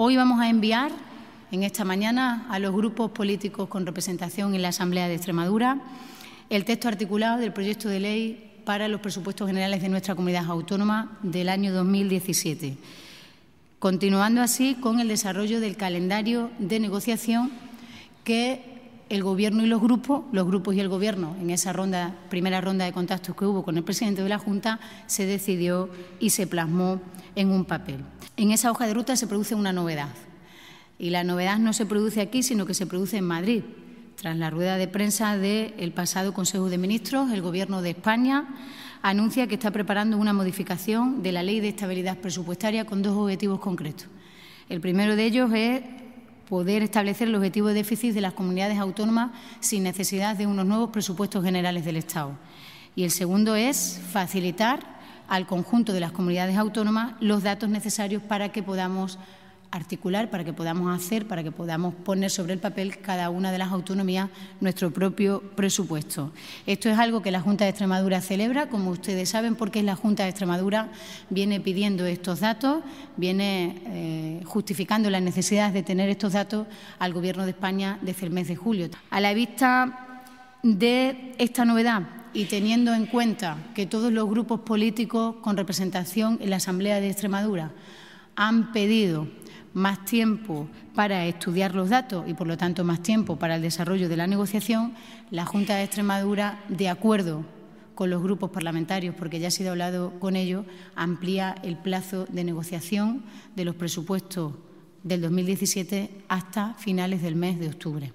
Hoy vamos a enviar en esta mañana a los grupos políticos con representación en la Asamblea de Extremadura el texto articulado del proyecto de ley para los presupuestos generales de nuestra comunidad autónoma del año 2017, continuando así con el desarrollo del calendario de negociación que el gobierno y los grupos, los grupos y el gobierno, en esa ronda, primera ronda de contactos que hubo con el presidente de la Junta, se decidió y se plasmó en un papel. En esa hoja de ruta se produce una novedad. Y la novedad no se produce aquí, sino que se produce en Madrid. Tras la rueda de prensa del pasado Consejo de Ministros, el Gobierno de España anuncia que está preparando una modificación de la Ley de Estabilidad Presupuestaria con dos objetivos concretos. El primero de ellos es poder establecer el objetivo de déficit de las comunidades autónomas sin necesidad de unos nuevos presupuestos generales del Estado. Y el segundo es facilitar al conjunto de las comunidades autónomas los datos necesarios para que podamos articular, para que podamos hacer, para que podamos poner sobre el papel cada una de las autonomías nuestro propio presupuesto. Esto es algo que la Junta de Extremadura celebra, como ustedes saben, porque es la Junta de Extremadura viene pidiendo estos datos, viene eh, justificando las necesidades de tener estos datos al Gobierno de España desde el mes de julio. A la vista de esta novedad, y teniendo en cuenta que todos los grupos políticos con representación en la Asamblea de Extremadura han pedido más tiempo para estudiar los datos y, por lo tanto, más tiempo para el desarrollo de la negociación, la Junta de Extremadura, de acuerdo con los grupos parlamentarios, porque ya ha sido hablado con ellos, amplía el plazo de negociación de los presupuestos del 2017 hasta finales del mes de octubre.